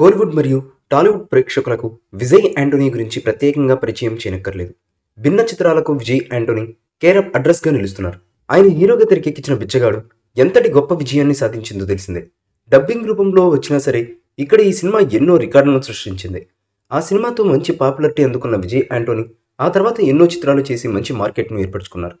కోలీవుడ్ మరియు టాలీవుడ్ ప్రేక్షకులకు విజయ్ యాంటోనీ గురించి ప్రత్యేకంగా పరిచయం చేయనక్కర్లేదు భిన్న చిత్రాలకు విజయ్ యాంటోనీ కేరప్ అడ్రస్గా నిలుస్తున్నారు ఆయన హీరోగా తెరకెక్కించిన బిచ్చగాడు ఎంతటి గొప్ప విజయాన్ని సాధించిందో తెలిసిందే డబ్బింగ్ రూపంలో వచ్చినా సరే ఇక్కడ ఈ సినిమా ఎన్నో రికార్డులను సృష్టించింది ఆ సినిమాతో మంచి పాపులారిటీ అందుకున్న విజయ్ యాంటోనీ ఆ తర్వాత ఎన్నో చిత్రాలు చేసి మంచి మార్కెట్ను ఏర్పరచుకున్నారు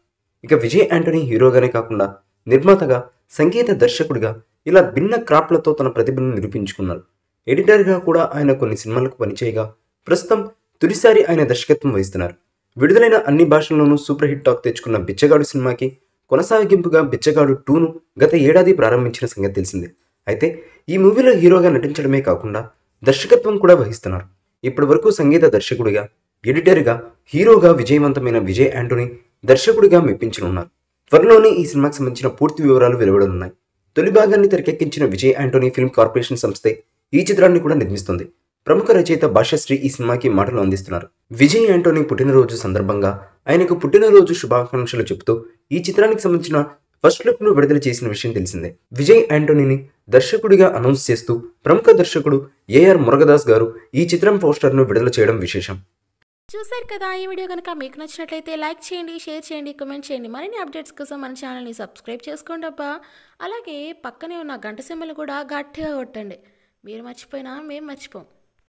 ఇక విజయ్ యాంటోనీ హీరోగానే కాకుండా నిర్మాతగా సంగీత దర్శకుడిగా ఇలా భిన్న క్రాప్లతో తన ప్రతిభను నిరూపించుకున్నారు ఎడిటర్గా కూడా ఆయన కొన్ని సినిమాలకు పనిచేయగా ప్రస్తుతం తొలిసారి ఆయన దర్శకత్వం వహిస్తున్నారు విడుదలైన అన్ని భాషల్లోనూ సూపర్ హిట్ టాక్ తెచ్చుకున్న బిచ్చగాడు సినిమాకి కొనసాగింపుగా బిచ్చగాడు టూను గత ఏడాది ప్రారంభించిన సంగతి తెలిసిందే అయితే ఈ మూవీలో హీరోగా నటించడమే కాకుండా దర్శకత్వం కూడా వహిస్తున్నారు ఇప్పటి వరకు సంగీత దర్శకుడిగా ఎడిటర్గా హీరోగా విజయవంతమైన విజయ్ ఆంటోనీ దర్శకుడిగా మెప్పించనున్నారు త్వరలోనే ఈ సినిమాకి సంబంధించిన పూర్తి వివరాలు వెలువడనున్నాయి తొలి భాగాన్ని తెరకెక్కించిన విజయ్ యాంటోనీ ఫిల్మ్ కార్పొరేషన్ సంస్థే ఈ చిత్రాన్ని కూడా నిర్మిస్తుంది ప్రముఖ రచయిత భాష్యశ్రీ ఈ సినిమాకి మాటలు అందిస్తున్నారు విజయ్ యాంటోనీ పుట్టినరోజు సందర్భంగా ఆయనకు పుట్టినరోజు శుభాకాంక్షలు చెబుతూ ఈ చిత్రానికి సంబంధించిన ఫస్ట్ లుక్ను విడుదల చేసిన విషయం తెలిసిందే విజయ్ ఆంటోనీని దర్శకుడిగా అనౌన్స్ చేస్తూ ప్రముఖ దర్శకుడు ఏఆర్ మురగదాస్ గారు ఈ చిత్రం పోస్టర్ను విడుదల చేయడం విశేషం చూసారు కదా ఈ వీడియో కనుక మీకు నచ్చినట్లయితే లైక్ చేయండి షేర్ చేయండి కమెంట్ చేయండి మరిన్ని అప్డేట్స్ కోసం మన ఛానల్ని సబ్స్క్రైబ్ చేసుకోండి అబ్బా అలాగే పక్కనే ఉన్న గంట సెమ్మలు కూడా గట్టిగా కొట్టండి మీరు మర్చిపోయినా మేము మర్చిపోం